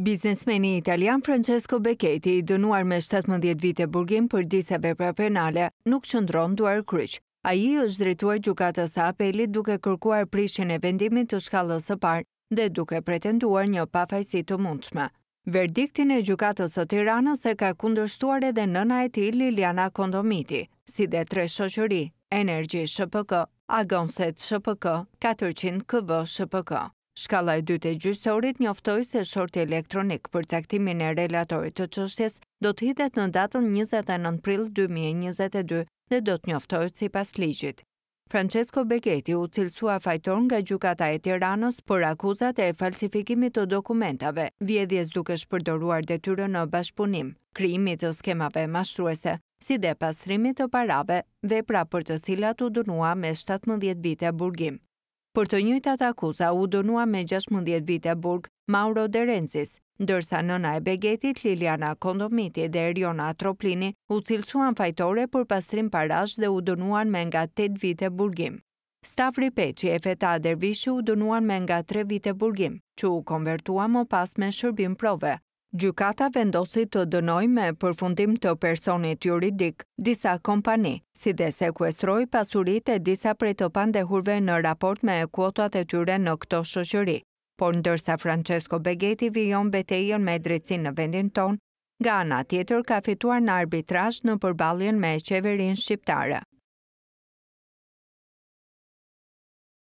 Biznesmeni italian Francesco Becchetti, i dënuar me 17 vite burgim për disa vepra penale, nuk qëndron duar kryq. A i është drejtuar gjukatës apelit duke kërkuar prishin e vendimit të shkallës së parë dhe duke pretenduar një pafajsi të mundshme. Verdiktin e gjukatës së tiranës e ka kundërshtuar edhe nëna e ti Liliana Kondomiti, si dhe tre shoqëri, Energi Shpk, Agonset Shpk, 400 KV Shpk. Shkalla e dytë e gjysorit njoftoi se shorti elektronik për caktimin e relatorit të çështjes do të hidhet në datën 29 prill 2022 dhe do të njoftohet sipas ligjit. Francesco Begeti u cilsua fajtor nga gjykata e Tiranës për akuzat e falsifikimit të dokumentave, vjedhjes duke shpërdoruar detyrën në bashpunim, krijimit të skemave mashtruese, si dhe pastrimit të parave, vepra për të cilat u dënua me 17 vite burgim. Për të njëjtë atë akuza u dënua me 16 vite burg Mauro de Renzis, ndërsa nëna e Begetit, Liliana Kondomiti dhe Eriona Atroplini u cilësuan fajtore për pastrim parash dhe u dënuan me nga 8 vite burgim. Stafri Peqi e Feta Dervishi u dënuan me nga 3 vite burgim, që u konvertua më pas me shërbim prove, Gjukata vendosi të dënoj me përfundim të personit juridik disa kompani, si dhe sekuestroj pasurit e disa prej të pandehurve në raport me kuotat e tyre në këto shëshëri. Por ndërsa Francesco Begeti vion betejën me drecin në vendin ton, nga ana tjetër ka fituar në arbitraj në përbaljen me qeverin shqiptare.